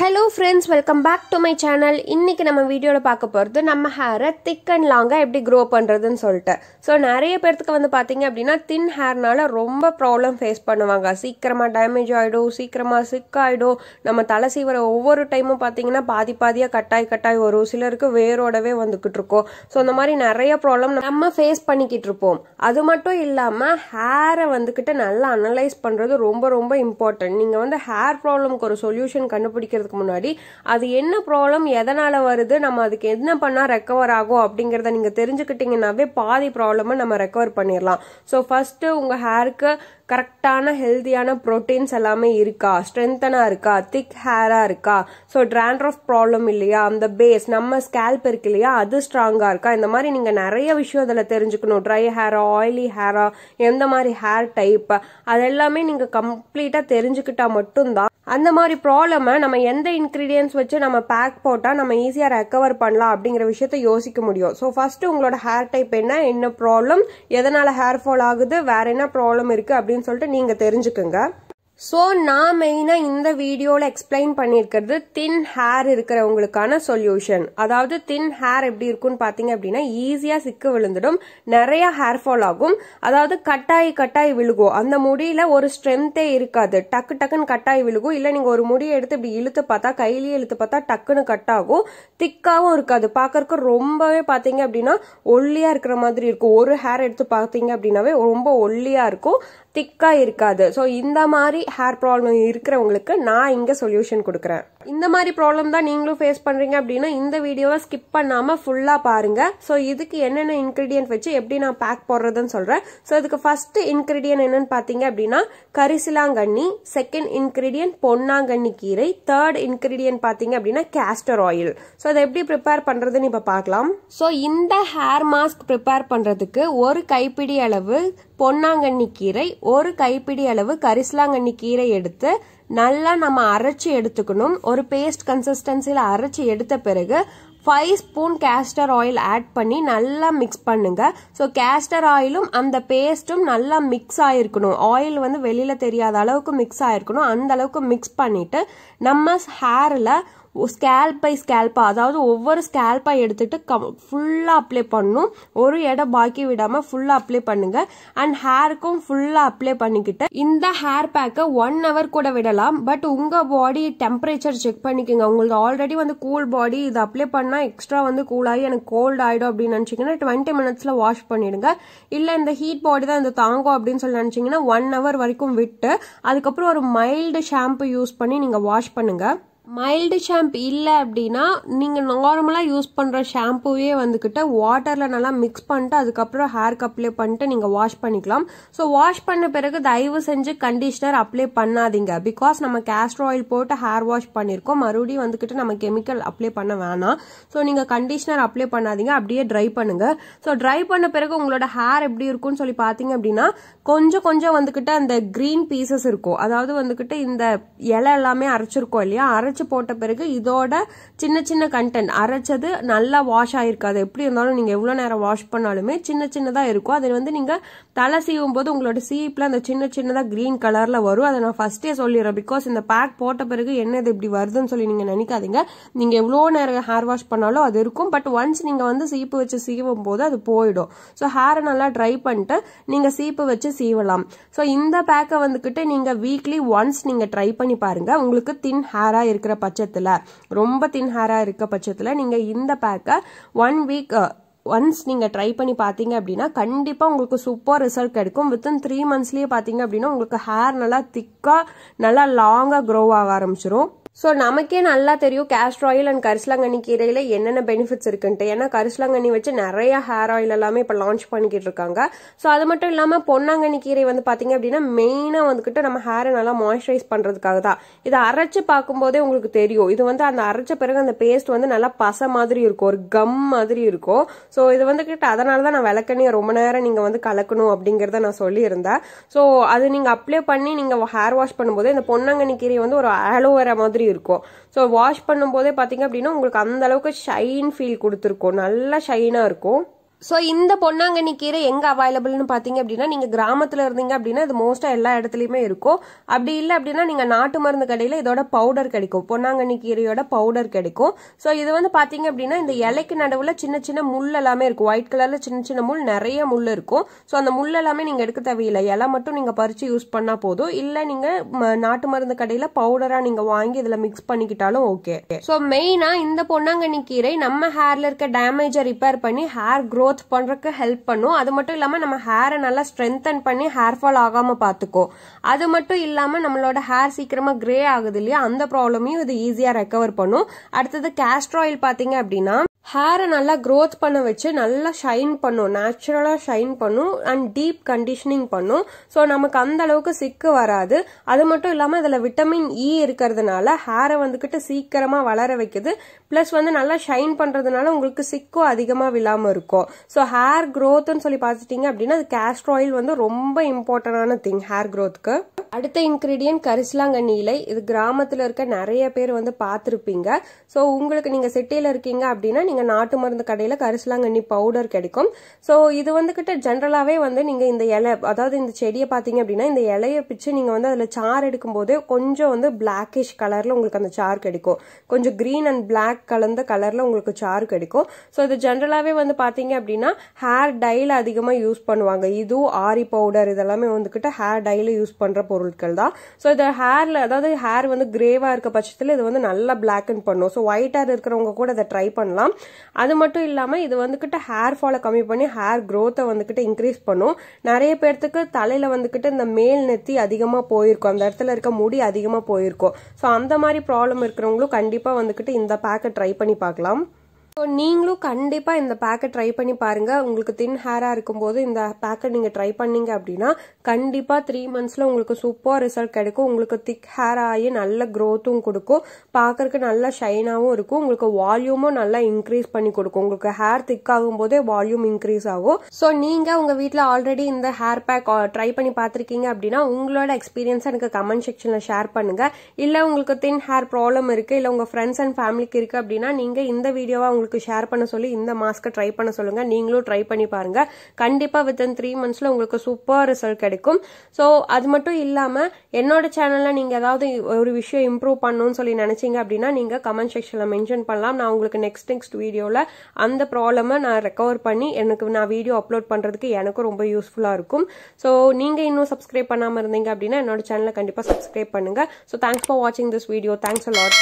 hello friends welcome back to my channel இன்றைக்கி நம்ம வீடியோவில் பார்க்க போகிறது நம்ம ஹேரை திக் அண்ட் லாங்காக எப்படி க்ரோ பண்ணுறதுன்னு சொல்லிட்டு ஸோ நிறைய பேர்த்துக்கு வந்து பார்த்திங்க அப்படின்னா தின் ஹேர்னால ரொம்ப ப்ராப்ளம் ஃபேஸ் பண்ணுவாங்க சீக்கிரமாக டேமேஜ் ஆகிடும் சீக்கிரமாக சிக் ஆகிடும் நம்ம தலை சீவர ஒவ்வொரு டைமும் பார்த்தீங்கன்னா பாதி பாதியாக கட்டாய் கட்டாய் வரும் சிலருக்கு வேரோடவே வந்துக்கிட்டு இருக்கோம் ஸோ அந்த மாதிரி நிறைய ப்ராப்ளம் நம்ம ஃபேஸ் பண்ணிக்கிட்டு இருப்போம் அது மட்டும் இல்லாமல் ஹேரை வந்துக்கிட்டு நல்லா அனலைஸ் பண்ணுறது ரொம்ப ரொம்ப இம்பார்ட்டன்ட் நீங்கள் வந்து ஹேர் ப்ராப்ளம்க்கு ஒரு சொல்யூஷன் கண்டுபிடிக்கிறது போகிறதுக்கு முன்னாடி அது என்ன ப்ராப்ளம் எதனால் வருது நம்ம அதுக்கு என்ன பண்ணால் ரெக்கவர் ஆகும் அப்படிங்கிறத நீங்கள் தெரிஞ்சுக்கிட்டீங்கன்னாவே பாதி ப்ராப்ளமை நம்ம ரெக்கவர் பண்ணிடலாம் ஸோ ஃபர்ஸ்ட் உங்கள் ஹேருக்கு கரெக்டான ஹெல்த்தியான ப்ரோட்டீன்ஸ் எல்லாமே இருக்கா ஸ்ட்ரென்த்தனாக இருக்கா திக் ஹேராக இருக்கா ஸோ ட்ராண்ட்ரஃப் ப்ராப்ளம் இல்லையா அந்த பேஸ் நம்ம ஸ்கேல்ப் இருக்கு இல்லையா அது ஸ்ட்ராங்காக இருக்கா இந்த மாதிரி நீங்கள் நிறைய விஷயம் அதில் தெரிஞ்சுக்கணும் ட்ரை ஹேரா ஆயிலி ஹேரா எந்த மாதிரி ஹேர் டைப் அதெல்லாமே நீங்கள் கம்ப்ளீட்டாக தெரிஞ்சுக்கிட்டா மட்டும்தான் அந்த மாதிரி ப்ராப்ளமை நம்ம என்ன எந்த இன்க்ரீடியன்ஸ் வச்சு நம்ம பேக் போட்டால் நம்ம ஈஸியாக ரெக்கவர் பண்ணலாம் அப்படிங்கிற விஷயத்த யோசிக்க முடியும் ஸோ ஃபஸ்ட்டு உங்களோட ஹேர் டைப் என்ன என்ன ப்ராப்ளம் எதனால் ஹேர் ஃபால் ஆகுது வேறு என்ன ப்ராப்ளம் இருக்குது அப்படின்னு சொல்லிட்டு நீங்கள் தெரிஞ்சுக்குங்க ஸோ நான் மெயினாக இந்த வீடியோவில் எக்ஸ்பிளைன் பண்ணியிருக்கிறது தின் ஹேர் இருக்கிறவங்களுக்கான சொல்யூஷன் அதாவது தின் ஹேர் எப்படி இருக்கும்னு பார்த்தீங்க அப்படின்னா ஈஸியாக சிக்கு விழுந்துடும் நிறைய ஹேர் ஃபால் ஆகும் அதாவது கட்டாய் கட்டாய் விழுகும் அந்த முடியில் ஒரு ஸ்ட்ரென்த்தே இருக்காது டக்கு டக்குன்னு கட்டாய் விழுகும் இல்லை நீங்கள் ஒரு முடியை எடுத்து இப்படி இழுத்து பார்த்தா கையிலேயே இழுத்து பார்த்தா டக்குன்னு கட் ஆகும் திக்காகவும் இருக்காது பார்க்கறக்கு ரொம்பவே பார்த்தீங்க அப்படின்னா ஒல்லியாக இருக்கிற மாதிரி இருக்கும் ஒரு ஹேர் எடுத்து பார்த்தீங்க அப்படின்னாவே ரொம்ப ஒல்லியாக இருக்கும் திக்காக இருக்காது ஸோ இந்த மாதிரி ஹேர் ப்ராப்ளம் இருக்கிறவங்களுக்கு நான் இங்கே சொல்யூஷன் கொடுக்குறேன் இந்த மாதிரி ப்ராப்ளம் தான் நீங்களும் ஃபேஸ் பண்ணுறீங்க அப்படின்னா இந்த வீடியோவை ஸ்கிப் பண்ணாமல் ஃபுல்லாக பாருங்க ஸோ இதுக்கு என்னென்ன இன்க்ரீடியன்ட் வச்சு எப்படி நான் பேக் போடுறதுன்னு சொல்கிறேன் ஸோ இதுக்கு ஃபஸ்ட்டு இன்க்ரீடியன்ட் என்னென்னு பார்த்தீங்க அப்படின்னா கரிசிலாங்கண்ணி செகண்ட் இன்க்ரீடியன்ட் பொன்னாங்கண்ணி கீரை தேர்ட் இன்க்ரீடியன்ட் பார்த்தீங்க அப்படின்னா கேஸ்டர் ஆயில் ஸோ அதை எப்படி ப்ரிப்பேர் பண்ணுறதுன்னு இப்போ பார்க்கலாம் ஸோ இந்த ஹேர் மாஸ்க் ப்ரிப்பேர் பண்ணுறதுக்கு ஒரு கைப்பிடி அளவு பொன்னாங்கண்ணி கீரை ஒரு கைப்பிடி அளவு கரிசலாங்கண்ணி கீரை எடுத்து நல்லா நம்ம அரைச்சி எடுத்துக்கணும் ஒரு பேஸ்ட் கன்சிஸ்டன்சியில் அரைச்சி எடுத்த பிறகு five spoon castor oil add பண்ணி நல்லா மிக்ஸ் பண்ணுங்க ஸோ கேஸ்டர் ஆயிலும் அந்த பேஸ்ட்டும் நல்லா மிக்ஸ் ஆயிருக்கணும் ஆயில் வந்து வெளியில தெரியாத அளவுக்கு மிக்ஸ் ஆயிருக்கணும் அந்த அளவுக்கு மிக்ஸ் பண்ணிட்டு நம்ம ஹேரில் ஸ்கேல்ப் பை ஸ்கேல்பாக அதாவது ஒவ்வொரு ஸ்கேல்பா எடுத்துகிட்டு கம் ஃபுல்லாக அப்ளை பண்ணும் ஒரு இடம் பாக்கி விடாமல் ஃபுல்லாக அப்ளை பண்ணுங்கள் அண்ட் ஹேருக்கும் ஃபுல்லாக அப்ளை பண்ணிக்கிட்டு இந்த ஹேர் பேக்கை ஒன் ஹவர் கூட விடலாம் பட் உங்கள் பாடி டெம்பரேச்சர் செக் பண்ணிக்கோங்க உங்களுக்கு ஆல்ரெடி வந்து கூல் பாடி இது அப்ளை பண்ணால் எக்ஸ்ட்ரா வந்து கூலாகி எனக்கு கோல்ட் ஆகிடும் அப்படின்னு நினச்சிங்கன்னா டுவெண்ட்டி மினிட்ஸில் வாஷ் பண்ணிடுங்க இல்லை இந்த ஹீட் பாடி தான் இந்த தாங்கும் அப்படின்னு சொல்லி நினச்சிங்கன்னா ஒன் ஹவர் வரைக்கும் விட்டு அதுக்கப்புறம் ஒரு மைல்டு ஷாம்பு யூஸ் பண்ணி நீங்கள் வாஷ் பண்ணுங்கள் மைல்டு ஷாம்பு இல்லை அப்படின்னா நீங்கள் நார்மலாக யூஸ் பண்ணுற ஷாம்புவே வந்துக்கிட்டு வாட்டரில் நல்லா மிக்ஸ் பண்ணிட்டு அதுக்கப்புறம் ஹேர்க்கு அப்ளை பண்ணிட்டு நீங்கள் வாஷ் பண்ணிக்கலாம் ஸோ வாஷ் பண்ண பிறகு தயவு செஞ்சு கண்டிஷ்னர் அப்ளை பண்ணாதீங்க பிகாஸ் நம்ம கேஸ்டர் ஆயில் போட்டு ஹேர் வாஷ் பண்ணியிருக்கோம் மறுபடியும் வந்துக்கிட்டு நம்ம கெமிக்கல் அப்ளை பண்ண வேணாம் ஸோ நீங்கள் கண்டிஷ்னர் அப்ளை பண்ணாதீங்க அப்படியே ட்ரை பண்ணுங்கள் ஸோ ட்ரை பண்ண பிறகு உங்களோட ஹேர் எப்படி இருக்கும்னு சொல்லி பார்த்தீங்க அப்படின்னா கொஞ்சம் கொஞ்சம் வந்துக்கிட்டு அந்த க்ரீன் பீசஸ் இருக்கும் அதாவது வந்துக்கிட்டு இந்த இலை எல்லாமே அரைச்சிருக்கோம் இல்லையா அரைச்சி அரைச்சு போட்ட பிறகு இதோட சின்ன சின்ன கண்டென்ட் அரைச்சது நல்லா வாஷ் ஆகிருக்காது எப்படி இருந்தாலும் நீங்கள் எவ்வளோ நேரம் வாஷ் பண்ணாலுமே சின்ன சின்னதாக இருக்கும் அது வந்து நீங்கள் தலை சீவும் போது உங்களோட சீப்பில் அந்த சின்ன சின்னதாக கிரீன் கலரில் வரும் அதை நான் ஃபர்ஸ்டே சொல்லிடுறேன் பிகாஸ் இந்த பேக் போட்ட பிறகு என்னது இப்படி வருதுன்னு சொல்லி நீங்கள் நினைக்காதீங்க நீங்கள் எவ்வளோ நேரம் ஹேர் வாஷ் பண்ணாலும் அது இருக்கும் பட் ஒன்ஸ் நீங்கள் வந்து சீப்பு வச்சு சீவும் போது அது போயிடும் ஸோ ஹேரை நல்லா ட்ரை பண்ணிட்டு நீங்கள் சீப்பு வச்சு சீவலாம் ஸோ இந்த பேக்கை வந்துகிட்டு நீங்கள் வீக்லி ஒன்ஸ் நீங்கள் ட்ரை பண்ணி பாருங்க உங்களுக்கு தின் ஹேராக இருக்கிற இருக்கிற பட்சத்தில் ரொம்ப தின் ஹேராக இருக்க பட்சத்தில் நீங்கள் இந்த பேக்கை ஒன் வீக் ஒன்ஸ் நீங்கள் ட்ரை பண்ணி பார்த்தீங்க அப்படின்னா கண்டிப்பாக உங்களுக்கு சூப்பர் ரிசல்ட் கிடைக்கும் வித்தின் த்ரீ மந்த்ஸ்லேயே பார்த்தீங்க அப்படின்னா உங்களுக்கு ஹேர் நல்லா திக்காக நல்லா லாங்காக க்ரோவ் ஆக ஆரம்பிச்சிடும் ஸோ நமக்கே நல்லா தெரியும் கேஸ்ட்ர் ஆயில் அண்ட் கரிசலாங்கண்ணி கீரையில் என்னென்ன பெனிஃபிட்ஸ் இருக்குன்ட்டு ஏன்னா கரிசலாங்கண்ணி வச்சு நிறைய ஹேர் ஆயில் எல்லாமே இப்போ லான்ச் பண்ணிக்கிட்டு இருக்காங்க ஸோ அது மட்டும் இல்லாமல் பொன்னாங்கண்ணி கீரை வந்து பார்த்தீங்க அப்படின்னா மெயினாக வந்துக்கிட்டு நம்ம ஹேரை நல்லா மாய்ஸ்சரைஸ் பண்ணுறதுக்காக தான் இதை அரைச்சு பார்க்கும்போதே உங்களுக்கு தெரியும் இது வந்து அந்த அரைச்ச பிறகு அந்த பேஸ்ட் வந்து நல்லா பச மாதிரி இருக்கும் ஒரு கம் மாதிரி இருக்கும் ஸோ இது வந்துக்கிட்டு அதனால தான் நான் விளக்கண்ணியை ரொம்ப நேரம் நீங்கள் வந்து கலக்கணும் அப்படிங்கிறத நான் சொல்லியிருந்தேன் ஸோ அது நீங்கள் அப்ளை பண்ணி நீங்கள் ஹேர் வாஷ் பண்ணும்போது இந்த பொன்னாங்கண்ணி கீரை வந்து ஒரு ஆலோவேரா மாதிரி மாதிரி இருக்கும் ஸோ வாஷ் பண்ணும்போதே பார்த்தீங்க அப்படின்னா உங்களுக்கு அந்த அளவுக்கு ஷைன் ஃபீல் கொடுத்துருக்கும் நல்லா ஷைனாக இருக்கும் ஸோ இந்த பொன்னாங்கண்ணி கீரை எங்கே அவைலபிள்னு பார்த்தீங்க அப்படின்னா நீங்கள் கிராமத்தில் இருந்தீங்க அப்படின்னா இது மோஸ்ட்டாக எல்லா இடத்துலையுமே இருக்கும் அப்படி இல்லை அப்படின்னா நீங்கள் நாட்டு மருந்து கடையில் இதோட பவுடர் கிடைக்கும் பொன்னாங்கண்ணி கீரையோட பவுடர் கிடைக்கும் ஸோ இது வந்து பார்த்தீங்க அப்படின்னா இந்த இலைக்கு நடுவில் சின்ன சின்ன முள் எல்லாமே இருக்கும் ஒயிட் கலரில் சின்ன சின்ன முள் நிறைய முள் இருக்கும் ஸோ அந்த முள் எல்லாமே நீங்கள் எடுக்க தேவையில்லை இலை மட்டும் நீங்கள் பறித்து யூஸ் பண்ணால் போதும் இல்லை நீங்கள் நாட்டு மருந்து கடையில் பவுடராக நீங்கள் வாங்கி இதில் மிக்ஸ் பண்ணிக்கிட்டாலும் ஓகே ஸோ மெயினாக இந்த பொன்னாங்கண்ணி கீரை நம்ம ஹேரில் இருக்க டேமேஜை ரிப்பேர் பண்ணி ஹேர் க்ரோ க்ரோத் பண்ணுறக்கு ஹெல்ப் பண்ணும் அது மட்டும் இல்லாமல் நம்ம ஹேரை நல்லா ஸ்ட்ரென்தன் பண்ணி ஹேர் ஃபால் ஆகாமல் பார்த்துக்கும் அது மட்டும் இல்லாமல் நம்மளோட ஹேர் சீக்கிரமாக கிரே ஆகுது இல்லையா அந்த ப்ராப்ளமையும் இது ஈஸியாக ரெக்கவர் பண்ணும் அடுத்தது கேஸ்ட்ராயில் பார்த்தீங்க அப்படின்னா ஹேரை நல்லா க்ரோத் பண்ண வச்சு நல்லா ஷைன் பண்ணும் நேச்சுரலாக ஷைன் பண்ணும் அண்ட் டீப் கண்டிஷனிங் பண்ணும் ஸோ நமக்கு அந்த அளவுக்கு சிக்கு வராது அது மட்டும் இல்லாமல் இதில் விட்டமின் இ e இருக்கிறதுனால ஹேரை வந்துக்கிட்டு சீக்கிரமாக வளர வைக்குது ப்ளஸ் வந்து நல்லா ஷைன் பண்ணுறதுனால உங்களுக்கு சிக்கும் அதிகமாக விழாமல் இருக்கும் ஸோ ஹேர் க்ரோத்துன்னு சொல்லி பார்த்துட்டிங்க அப்படின்னா அது கேஸ்ட்ராயில் வந்து ரொம்ப இம்பார்ட்டண்டான திங் ஹேர் க்ரோத்துக்கு அடுத்த இன்க்ரீடியன்ட் கரிசலாங்கண்ணி இலை இது கிராமத்தில் இருக்க நிறைய பேர் வந்து பார்த்துருப்பீங்க ஸோ உங்களுக்கு நீங்கள் சிட்டியில் இருக்கீங்க அப்படின்னா நீங்கள் நாட்டு மருந்து கடையில் கரிசலாங்கண்ணி பவுடர் கிடைக்கும் ஸோ இது வந்துக்கிட்ட ஜென்ரலாகவே வந்து நீங்கள் இந்த இலை அதாவது இந்த செடியை பார்த்தீங்க அப்படின்னா இந்த இலையை பிச்சு நீங்கள் வந்து அதில் சார் எடுக்கும்போது கொஞ்சம் வந்து பிளாக்கிஷ் கலரில் உங்களுக்கு அந்த சார் கிடைக்கும் கொஞ்சம் க்ரீன் அண்ட் பிளாக் கலந்த கலரில் உங்களுக்கு சார் கிடைக்கும் ஸோ இது ஜென்ரலாகவே வந்து பார்த்தீங்க அப்படின்னா ஹேர் டையில் அதிகமாக யூஸ் பண்ணுவாங்க இது ஆரி பவுடர் இதெல்லாமே வந்துக்கிட்டு ஹேர் டையில் யூஸ் பண்ணுற பொருள் பொருட்கள் தான் ஸோ இதை ஹேரில் அதாவது ஹேர் வந்து கிரேவாக இருக்க பட்சத்தில் இது வந்து நல்லா பிளாக்கன் பண்ணும் ஸோ ஒயிட் ஹேர் இருக்கிறவங்க கூட இதை ட்ரை பண்ணலாம் அது மட்டும் இல்லாமல் இது வந்துக்கிட்ட ஹேர் ஃபாலை கம்மி பண்ணி ஹேர் க்ரோத்தை வந்துக்கிட்டு இன்க்ரீஸ் பண்ணும் நிறைய பேர்த்துக்கு தலையில் வந்துக்கிட்டு இந்த மேல் நெத்தி அதிகமாக போயிருக்கும் அந்த இடத்துல இருக்க முடி அதிகமாக போயிருக்கும் ஸோ அந்த மாதிரி ப்ராப்ளம் இருக்கிறவங்களும் கண்டிப்பாக வந்துக்கிட்டு இந்த பேக்கை ட்ரை பண்ணி பார்க்கலாம் ஸோ நீங்களும் கண்டிப்பாக இந்த பேக்கை ட்ரை பண்ணி பாருங்கள் உங்களுக்கு தின் ஹேராக இருக்கும்போது இந்த பேக்கை நீங்கள் ட்ரை பண்ணீங்க அப்படின்னா கண்டிப்பாக த்ரீ மந்த்ஸில் உங்களுக்கு சூப்பர் ரிசல்ட் கிடைக்கும் உங்களுக்கு திக் ஹேர் ஆகி நல்ல க்ரோத்தும் கொடுக்கும் பார்க்கறக்கு நல்லா ஷைனாகவும் இருக்கும் உங்களுக்கு வால்யூமும் நல்லா இன்க்ரீஸ் பண்ணி கொடுக்கும் உங்களுக்கு ஹேர் திக் ஆகும் போதே வால்யூம் இன்க்ரீஸ் ஆகும் ஸோ நீங்கள் உங்கள் வீட்டில் ஆல்ரெடி இந்த ஹேர் பேக் ட்ரை பண்ணி பார்த்துருக்கீங்க அப்படின்னா உங்களோட எக்ஸ்பீரியன்ஸ் எனக்கு கமெண்ட் செக்ஷனில் ஷேர் பண்ணுங்கள் இல்லை உங்களுக்கு தின் ஹேர் ப்ராப்ளம் இருக்குது இல்லை உங்கள் ஃப்ரெண்ட்ஸ் அண்ட் ஃபேமிலிக்கு இருக்குது அப்படின்னா நீங்கள் இந்த வீடியோவாக உங்களுக்கு ஷேர் பண்ண சொல்லி இந்த மாஸ்க்கை ட்ரை பண்ண சொல்லுங்கள் நீங்களும் ட்ரை பண்ணி பாருங்கள் கண்டிப்பாக வித்தின் த்ரீ மந்த்ஸில் உங்களுக்கு சூப்பர் ரிசல்ட் கிடைக்கும் ஸோ அது மட்டும் இல்லாமல் என்னோட சேனலில் நீங்கள் ஏதாவது ஒரு விஷயம் இம்ப்ரூவ் பண்ணணும்னு சொல்லி நினச்சிங்க அப்படின்னா நீங்கள் கமெண்ட் செக்ஷனில் மென்ஷன் பண்ணலாம் நான் உங்களுக்கு நெக்ஸ்ட் நெக்ஸ்ட் வீடியோவில் அந்த ப்ராப்ளமை நான் ரெக்கவர் பண்ணி எனக்கு நான் வீடியோ அப்லோட் பண்ணுறதுக்கு எனக்கும் ரொம்ப யூஸ்ஃபுல்லாக இருக்கும் ஸோ நீங்கள் இன்னும் சப்ஸ்கிரைப் பண்ணாமல் இருந்தீங்க அப்படின்னா என்னோட சேனலை கண்டிப்பாக சப்ஸ்கிரைப் பண்ணுங்கள் ஸோ தேங்க்ஸ் ஃபார் வாட்சிங் this video thanks a lot